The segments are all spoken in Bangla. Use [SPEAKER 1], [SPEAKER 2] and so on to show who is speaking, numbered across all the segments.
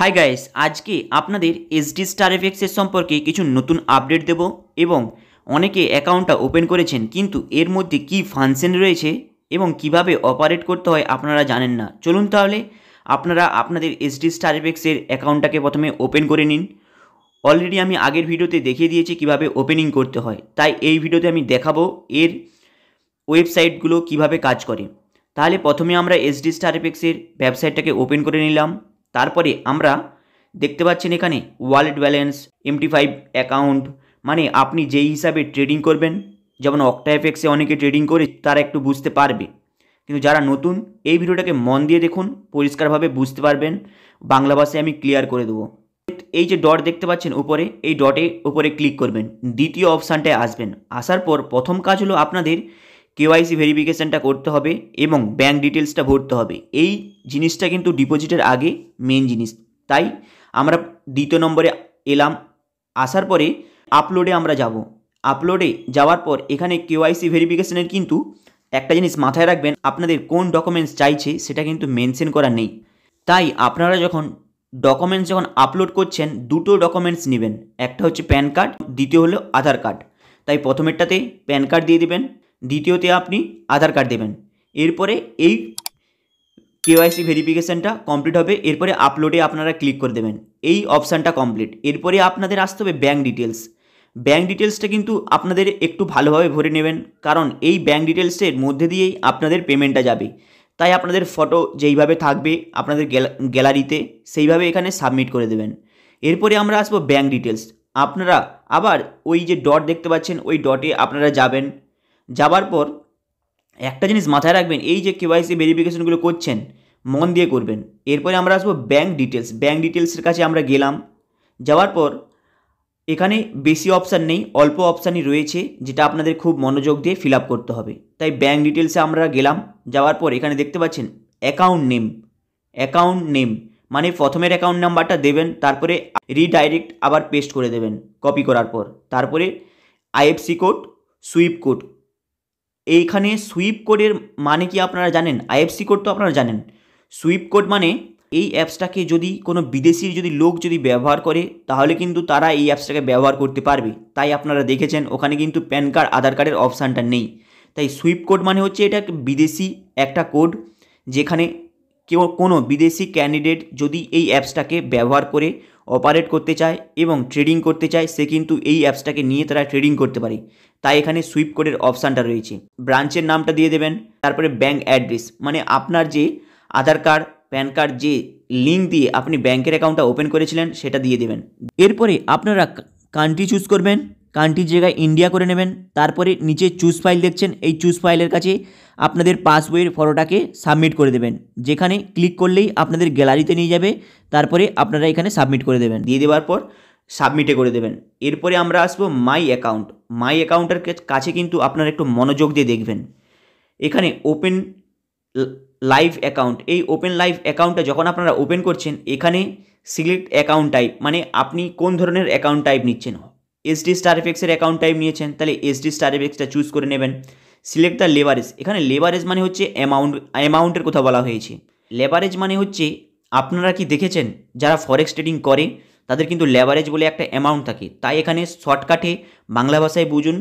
[SPEAKER 1] হাই গাইস আজকে আপনাদের এসডি স্টার এফেক্সের সম্পর্কে কিছু নতুন আপডেট দেব এবং অনেকে অ্যাকাউন্টটা ওপেন করেছেন কিন্তু এর মধ্যে কি ফাংশন রয়েছে এবং কিভাবে অপারেট করতে হয় আপনারা জানেন না চলুন তাহলে আপনারা আপনাদের এসডি স্টার এফেক্সের অ্যাকাউন্টটাকে প্রথমে ওপেন করে নিন অলরেডি আমি আগের ভিডিওতে দেখিয়ে দিয়েছি কিভাবে ওপেনিং করতে হয় তাই এই ভিডিওতে আমি দেখাবো এর ওয়েবসাইটগুলো কিভাবে কাজ করে তাহলে প্রথমে আমরা এসডি স্টার এফেক্সের ওয়েবসাইটটাকে ওপেন করে নিলাম তারপরে আমরা দেখতে পাচ্ছেন এখানে wallet balance MT five account মানে আপনি যেই হিসাবে ট্রেডিং করবেন যেমন অক্টা এফেক্সে অনেকে ট্রেডিং করে তারা একটু বুঝতে পারবে কিন্তু যারা নতুন এই ভিডিওটাকে মন দিয়ে দেখুন পরিষ্কারভাবে বুঝতে পারবেন বাংলা ভাষায় আমি ক্লিয়ার করে দেবো এই যে ডট দেখতে পাচ্ছেন উপরে এই ডটে উপরে ক্লিক করবেন দ্বিতীয় অপশানটায় আসবেন আসার পর প্রথম কাজ হলো আপনাদের কেওয়াইসি ভেরিফিকেশানটা করতে হবে এবং ব্যাঙ্ক ডিটেলসটা ভরতে হবে এই জিনিসটা কিন্তু ডিপোজিটের আগে মেন জিনিস তাই আমরা দ্বিতীয় নম্বরে এলাম আসার পরে আপলোডে আমরা যাব আপলোডে যাওয়ার পর এখানে কেওয়াইসি ভেরিফিকেশানের কিন্তু একটা জিনিস মাথায় রাখবেন আপনাদের কোন ডকুমেন্টস চাইছে সেটা কিন্তু মেনশেন করা নেই তাই আপনারা যখন ডকুমেন্টস যখন আপলোড করছেন দুটো ডকুমেন্টস নেবেন একটা হচ্ছে প্যান কার্ড দ্বিতীয় হলো আধার কার্ড তাই প্রথমেরটাতে প্যান কার্ড দিয়ে দেবেন দ্বিতীয়তে আপনি আধার কার্ড দেবেন এরপরে এই কেওয়াইসি ভেরিফিকেশানটা কমপ্লিট হবে এরপরে আপলোডে আপনারা ক্লিক করে দেবেন এই অপশানটা কমপ্লিট এরপরে আপনাদের আসতে হবে ব্যাঙ্ক ডিটেলস ব্যাঙ্ক ডিটেলসটা কিন্তু আপনাদের একটু ভালোভাবে ভরে নেবেন কারণ এই ব্যাঙ্ক ডিটেলসের মধ্যে দিয়েই আপনাদের পেমেন্টটা যাবে তাই আপনাদের ফটো যেইভাবে থাকবে আপনাদের গ্যালারিতে সেইভাবে এখানে সাবমিট করে দেবেন এরপরে আমরা আসবো ব্যাঙ্ক ডিটেলস আপনারা আবার ওই যে ডট দেখতে পাচ্ছেন ওই ডটে আপনারা যাবেন যাবার পর একটা জিনিস মাথায় রাখবেন এই যে কেওয়াইসি ভেরিফিকেশনগুলো করছেন মন দিয়ে করবেন এরপরে আমরা আসবো ব্যাঙ্ক ডিটেলস ব্যাঙ্ক ডিটেলসের কাছে আমরা গেলাম যাওয়ার পর এখানে বেশি অপশান নেই অল্প অপশানই রয়েছে যেটা আপনাদের খুব মনোযোগ দিয়ে ফিল করতে হবে তাই ব্যাঙ্ক ডিটেলসে আমরা গেলাম যাওয়ার পর এখানে দেখতে পাচ্ছেন অ্যাকাউন্ট নেম অ্যাকাউন্ট নেম মানে প্রথমের অ্যাকাউন্ট নাম্বারটা দেবেন তারপরে রিডাইরেক্ট আবার পেস্ট করে দেবেন কপি করার পর তারপরে আইএফসি কোড সুইপ কোড এইখানে সুইপ কোডের মানে কি আপনারা জানেন আইএফসি কোড তো আপনারা জানেন সুইপ কোড মানে এই অ্যাপসটাকে যদি কোনো বিদেশির যদি লোক যদি ব্যবহার করে তাহলে কিন্তু তারা এই অ্যাপসটাকে ব্যবহার করতে পারবে তাই আপনারা দেখেছেন ওখানে কিন্তু প্যান কার্ড আধার কার্ডের অপশানটা নেই তাই সুইপ কোড মানে হচ্ছে এটা বিদেশি একটা কোড যেখানে কেউ কোনো বিদেশি ক্যান্ডিডেট যদি এই অ্যাপসটাকে ব্যবহার করে অপারেট করতে চায় এবং ট্রেডিং করতে চায় সে কিন্তু এই অ্যাপসটাকে নিয়ে তারা ট্রেডিং করতে পারে তাই এখানে সুইপ কোডের অপশানটা রয়েছে ব্রাঞ্চের নামটা দিয়ে দেবেন তারপরে ব্যাঙ্ক অ্যাড্রেস মানে আপনার যে আধার কার্ড প্যান কার্ড যে লিঙ্ক দিয়ে আপনি ব্যাংকের অ্যাকাউন্টটা ওপেন করেছিলেন সেটা দিয়ে দেবেন এরপরে আপনারা কান্ট্রি চুজ করবেন কান্ট্রির জায়গায় ইন্ডিয়া করে নেবেন তারপরে নিচে চুজ ফাইল দেখছেন এই চুজ ফাইলের কাছে আপনাদের পাসবইয়ের ফটোটাকে সাবমিট করে দেবেন যেখানে ক্লিক করলেই আপনাদের গ্যালারিতে নিয়ে যাবে তারপরে আপনারা এখানে সাবমিট করে দেবেন দিয়ে দেওয়ার পর সাবমিটে করে দেবেন এরপরে আমরা আসবো মাই অ্যাকাউন্ট মাই অ্যাকাউন্টের কাছে কিন্তু আপনারা একটু মনোযোগ দিয়ে দেখবেন এখানে ওপেন লাইভ অ্যাকাউন্ট এই ওপেন লাইভ অ্যাকাউন্টটা যখন আপনারা ওপেন করছেন এখানে সিলেক্ট অ্যাকাউন্ট টাইপ মানে আপনি কোন ধরনের অ্যাকাউন্ট টাইপ নিচ্ছেন এসডি স্টার এফেক্সের অ্যাকাউন্ট টাইপ নিয়েছেন তাহলে এসডি স্টার এফেক্সটা চুজ করে নেবেন সিলেক্ট দ্য লেভারেজ এখানে লেভারেজ মানে হচ্ছে অ্যামাউন্ট অ্যামাউন্টের কথা বলা হয়েছে লেভারেজ মানে হচ্ছে আপনারা কি দেখেছেন যারা ফরেক্স ট্রেডিং করে তাদের কিন্তু লেভারেজ বলে একটা অ্যামাউন্ট থাকে তাই এখানে শর্টকাটে বাংলা ভাষায় বুঝুন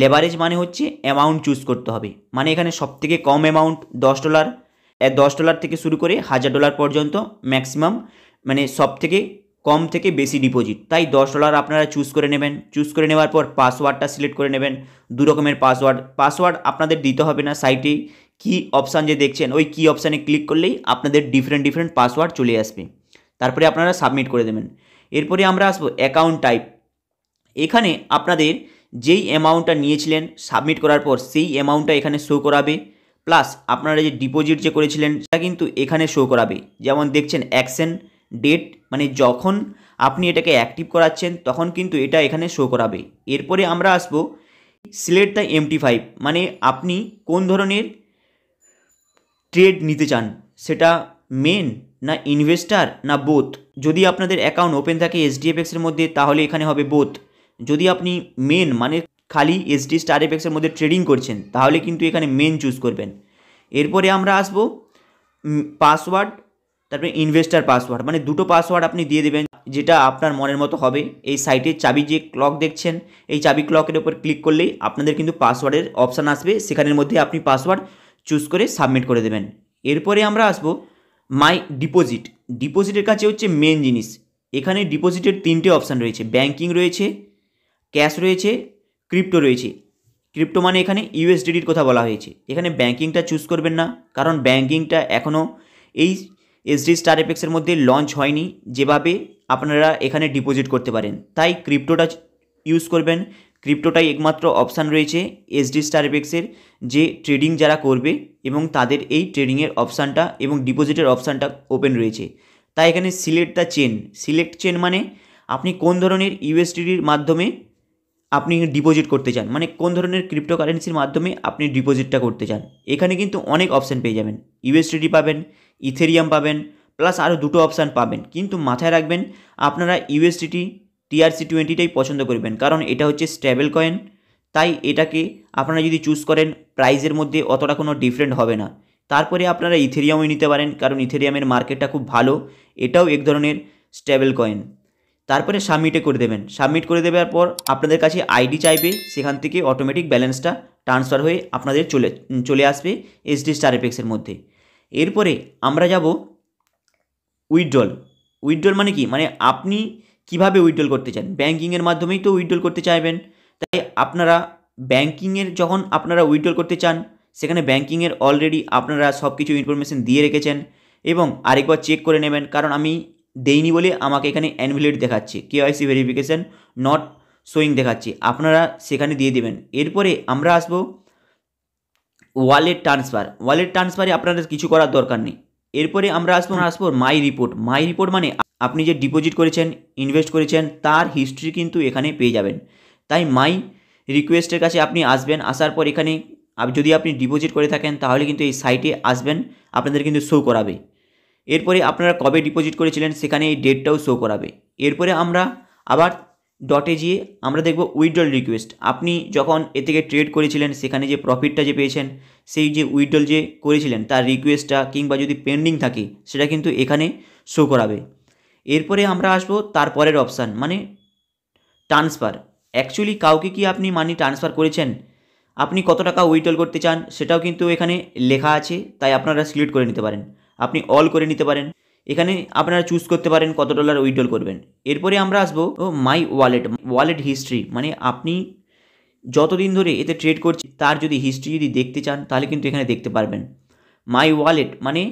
[SPEAKER 1] লেভারেজ মানে হচ্ছে অ্যামাউন্ট চুজ করতে হবে মানে এখানে সব থেকে কম অ্যামাউন্ট দশ ডলার দশ ডলার থেকে শুরু করে হাজার ডলার পর্যন্ত ম্যাক্সিমাম মানে সব থেকে কম থেকে বেশি ডিপোজিট তাই দশ ডলার আপনারা চুজ করে নেবেন চুজ করে নেওয়ার পর পাসওয়ার্ডটা সিলেক্ট করে নেবেন দু রকমের পাসওয়ার্ড পাসওয়ার্ড আপনাদের দিতে হবে না সাইটেই কি অপশান যে দেখছেন ওই কি অপশানে ক্লিক করলেই আপনাদের ডিফারেন্ট ডিফারেন্ট পাসওয়ার্ড চলে আসবে তারপরে আপনারা সাবমিট করে দেবেন এরপরে আমরা আসবো অ্যাকাউন্ট টাইপ এখানে আপনাদের যেই অ্যামাউন্টটা নিয়েছিলেন সাবমিট করার পর সেই অ্যামাউন্টটা এখানে শো করাবে প্লাস আপনারা যে ডিপোজিট যে করেছিলেন সেটা কিন্তু এখানে শো করাবে যেমন দেখছেন অ্যাকশন ডেট মানে যখন আপনি এটাকে অ্যাক্টিভ করাচ্ছেন তখন কিন্তু এটা এখানে শো করাবে এরপরে আমরা আসব সিলেট দ্য এমটি ফাইভ মানে আপনি কোন ধরনের ট্রেড নিতে চান সেটা মেন না ইনভেস্টার না বোথ যদি আপনাদের অ্যাকাউন্ট ওপেন থাকে এসডিএফএক্সের মধ্যে তাহলে এখানে হবে বোথ যদি আপনি মেন মানে খালি এসডি স্টার এফএক্সের মধ্যে ট্রেডিং করছেন তাহলে কিন্তু এখানে মেন চুজ করবেন এরপরে আমরা আসব পাসওয়ার্ড তারপরে ইনভেস্টার পাসওয়ার্ড মানে দুটো পাসওয়ার্ড আপনি দিয়ে দেবেন যেটা আপনার মনের মতো হবে এই সাইটের চাবি যে ক্লক দেখছেন এই চাবি ক্লকের উপর ক্লিক করলেই আপনাদের কিন্তু পাসওয়ার্ডের অপশান আসবে সেখানের মধ্যে আপনি পাসওয়ার্ড চুজ করে সাবমিট করে দেবেন এরপরে আমরা আসব মাই ডিপোজিট ডিপোজিটের কাছে হচ্ছে মেন জিনিস এখানে ডিপোজিটের তিনটে অপশান রয়েছে ব্যাঙ্কিং রয়েছে ক্যাশ রয়েছে ক্রিপ্টো রয়েছে ক্রিপ্টো মানে এখানে ইউএসডিডির কথা বলা হয়েছে এখানে ব্যাঙ্কিংটা চুজ করবেন না কারণ ব্যাঙ্কিংটা এখনও এই এসডি স্টার এপেক্সের মধ্যে লঞ্চ হয়নি যেভাবে আপনারা এখানে ডিপোজিট করতে পারেন তাই ক্রিপ্টোটা ইউজ করবেন ক্রিপ্টোটাই একমাত্র অপশান রয়েছে এসডি স্টার এপেক্সের যে ট্রেডিং যারা করবে এবং তাদের এই ট্রেডিংয়ের অপশানটা এবং ডিপোজিটের অপশানটা ওপেন রয়েছে তাই এখানে select the chain select chain মানে আপনি কোন ধরনের ইউএসডিডির মাধ্যমে আপনি ডিপোজিট করতে চান মানে কোন ধরনের ক্রিপ্টোকারেন্সির মাধ্যমে আপনি ডিপোজিটটা করতে চান এখানে কিন্তু অনেক অপশান পেয়ে যাবেন ইউএসডিডি পাবেন ইথেরিয়াম পাবেন প্লাস আরও দুটো অপশান পাবেন কিন্তু মাথায় রাখবেন আপনারা ইউএসডিটি টিআরসি টোয়েন্টিটাই পছন্দ করবেন কারণ এটা হচ্ছে স্ট্যাবেল কয়েন তাই এটাকে আপনারা যদি চুজ করেন প্রাইজের মধ্যে অতটা কোনো ডিফারেন্ট হবে না তারপরে আপনারা ইথেরিয়ামও নিতে পারেন কারণ ইথেরিয়ামের মার্কেটটা খুব ভালো এটাও এক ধরনের স্ট্যাবেল কয়েন তারপরে সাবমিটে করে দেবেন সাবমিট করে দেওয়ার পর আপনাদের কাছে আইডি চাইবে সেখান থেকে অটোমেটিক ব্যালেন্সটা ট্রান্সফার হয়ে আপনাদের চলে চলে আসবে এসডি স্টার এফেক্সের মধ্যে এরপরে আমরা যাব উইথড্রল উইথড্রল মানে কি মানে আপনি কিভাবে উইথড্রল করতে চান ব্যাঙ্কিংয়ের মাধ্যমেই তো উইথড্রল করতে চাইবেন তাই আপনারা ব্যাঙ্কিংয়ের যখন আপনারা উইথড্রল করতে চান সেখানে ব্যাঙ্কিংয়ের অলরেডি আপনারা সব কিছু ইনফরমেশন দিয়ে রেখেছেন এবং আরেকবার চেক করে নেবেন কারণ আমি দেইনি বলে আমাকে এখানে অ্যানভ্যালিড দেখাচ্ছে কেওয়াইসি ভেরিফিকেশান নট শোয়িং দেখাচ্ছে আপনারা সেখানে দিয়ে দেবেন এরপরে আমরা আসবো ওয়ালেট ট্রান্সফার ওয়ালেট ট্রান্সফারে আপনাদের কিছু করার দরকার নেই এরপরে আমরা আসবো আসবো মাই রিপোর্ট মাই রিপোর্ট মানে আপনি যে ডিপোজিট করেছেন ইনভেস্ট করেছেন তার হিস্ট্রি কিন্তু এখানে পেয়ে যাবেন তাই মাই রিকোয়েস্টের কাছে আপনি আসবেন আসার পর এখানে যদি আপনি ডিপোজিট করে থাকেন তাহলে কিন্তু এই সাইটে আসবেন আপনাদের কিন্তু শো করাবে এরপরে আপনারা কবে ডিপোজিট করেছিলেন সেখানে এই ডেটটাও শো করাবে এরপরে আমরা আবার ডটে গিয়ে আমরা দেখব উইথড্রল রিকোয়েস্ট আপনি যখন এ থেকে ট্রেড করেছিলেন সেখানে যে প্রফিটটা যে পেয়েছেন সেই যে উইথড্রল যে করেছিলেন তার রিকোয়েস্টটা কিংবা যদি পেন্ডিং থাকে সেটা কিন্তু এখানে শো করাবে এরপরে আমরা আসবো তারপরের অপশান মানে ট্রান্সফার অ্যাকচুয়ালি কাউকে কি আপনি মানি ট্রান্সফার করেছেন আপনি কত টাকা উইথড্রল করতে চান সেটাও কিন্তু এখানে লেখা আছে তাই আপনারা সিলেক্ট করে নিতে পারেন আপনি অল করে নিতে পারেন এখানে আপনারা চুজ করতে পারেন কত ডলার উইড্রল করবেন এরপরে আমরা আসবো মাই ওয়ালেট ওয়ালেট হিস্ট্রি মানে আপনি যতদিন ধরে এতে ট্রেড করছি তার যদি হিস্ট্রি যদি দেখতে চান তাহলে কিন্তু এখানে দেখতে পারবেন মাই ওয়ালেট মানে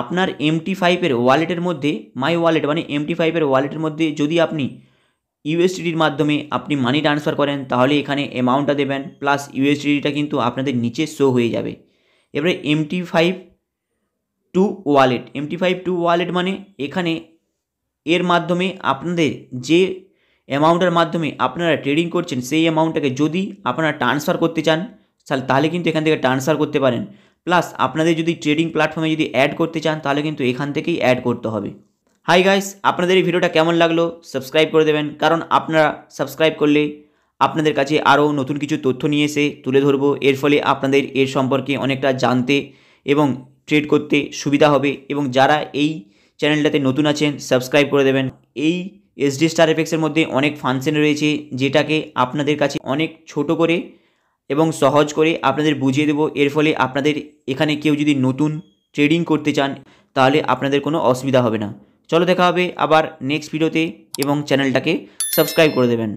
[SPEAKER 1] আপনার এমটি ফাইভের ওয়ালেটের মধ্যে মাই ওয়ালেট মানে এমটি ফাইভের ওয়ালেটের মধ্যে যদি আপনি ইউএসডির মাধ্যমে আপনি মানি ট্রান্সফার করেন তাহলে এখানে অ্যামাউন্টটা দেবেন প্লাস ইউএসডিটা কিন্তু আপনাদের নিচে শো হয়ে যাবে এবারে MT five to wallet MT five to wallet মানে এখানে এর মাধ্যমে আপনাদের যে অ্যামাউন্টের মাধ্যমে আপনারা ট্রেডিং করছেন সেই অ্যামাউন্টটাকে যদি আপনারা ট্রান্সফার করতে চান তাহলে কিন্তু এখান থেকে ট্রান্সফার করতে পারেন প্লাস আপনাদের যদি ট্রেডিং প্ল্যাটফর্মে যদি অ্যাড করতে চান তাহলে কিন্তু এখান থেকেই অ্যাড করতে হবে হাই গাইস আপনাদের এই ভিডিওটা কেমন লাগলো সাবস্ক্রাইব করে দেবেন কারণ আপনারা সাবস্ক্রাইব করলে আপনাদের কাছে আরও নতুন কিছু তথ্য নিয়ে এসে তুলে ধরবো এর ফলে আপনাদের এর সম্পর্কে অনেকটা জানতে এবং ট্রেড করতে সুবিধা হবে এবং যারা এই চ্যানেলটাতে নতুন আছেন সাবস্ক্রাইব করে দেবেন এই এসডি স্টার এফেক্সের মধ্যে অনেক ফাংশন রয়েছে যেটাকে আপনাদের কাছে অনেক ছোট করে এবং সহজ করে আপনাদের বুঝিয়ে দেবো এর ফলে আপনাদের এখানে কেউ যদি নতুন ট্রেডিং করতে চান তাহলে আপনাদের কোনো অসুবিধা হবে না চলো দেখা হবে আবার নেক্সট ভিডিওতে এবং চ্যানেলটাকে সাবস্ক্রাইব করে দেবেন